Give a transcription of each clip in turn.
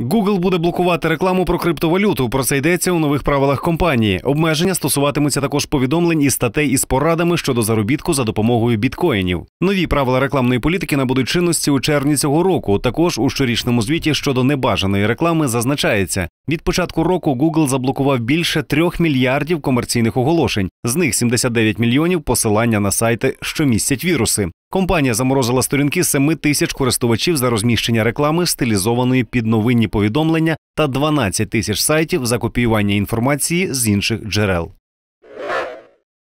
Google буде блокувати рекламу про криптовалюту. Про це йдеться у нових правилах компанії. Обмеження стосуватимуться також повідомлень і статей із порадами щодо заробітку за допомогою біткоїнів. Нові правила рекламної політики набудуть чинності у червні цього року. Також у щорічному звіті щодо небажаної реклами зазначається. Від початку року Google заблокував більше трьох мільярдів комерційних оголошень. З них 79 мільйонів посилання на сайти, що містять віруси. Компанія заморозила сторінки 7 тисяч користувачів за розміщення реклами, стилізованої під новинні повідомлення, та 12 тисяч сайтів за копіювання інформації з інших джерел.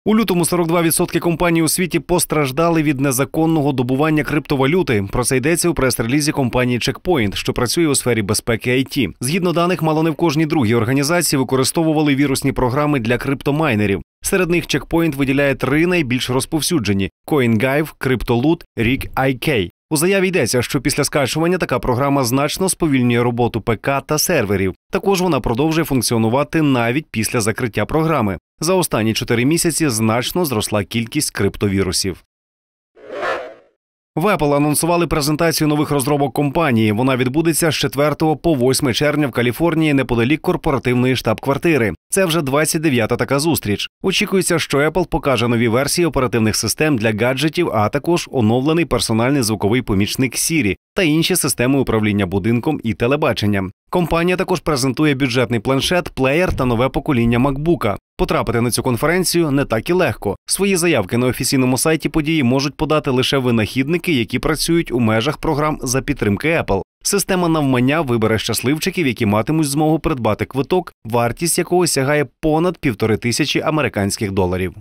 У лютому 42% компаній у світі постраждали від незаконного добування криптовалюти. Про це йдеться у прес-релізі компанії Checkpoint, що працює у сфері безпеки IT. Згідно даних, мало не в кожній другій організації використовували вірусні програми для криптомайнерів. Серед них чекпоінт виділяє три найбільш розповсюджені: CoinGive, CryptoLoot, Rig IK. У заяві йдеться, що після скачування така програма значно сповільнює роботу ПК та серверів. Також вона продовжує функціонувати навіть після закриття програми. За останні чотири місяці значно зросла кількість криптовірусів. В Apple анонсували презентацію нових розробок компанії. Вона відбудеться з 4 по 8 червня в Каліфорнії неподалік корпоративної штаб-квартири. Це вже 29-та така зустріч. Очікується, що Apple покаже нові версії оперативних систем для гаджетів, а також оновлений персональний звуковий помічник Siri та інші системи управління будинком і телебаченням. Компанія також презентує бюджетний планшет, плеєр та нове покоління MacBook. Потрапити на цю конференцію не так і легко. Свої заявки на офіційному сайті події можуть подати лише винахідники, які працюють у межах програм за підтримки Apple. Система навмання вибере щасливчиків, які матимуть змогу придбати квиток, вартість якого сягає понад півтори тисячі американських доларів.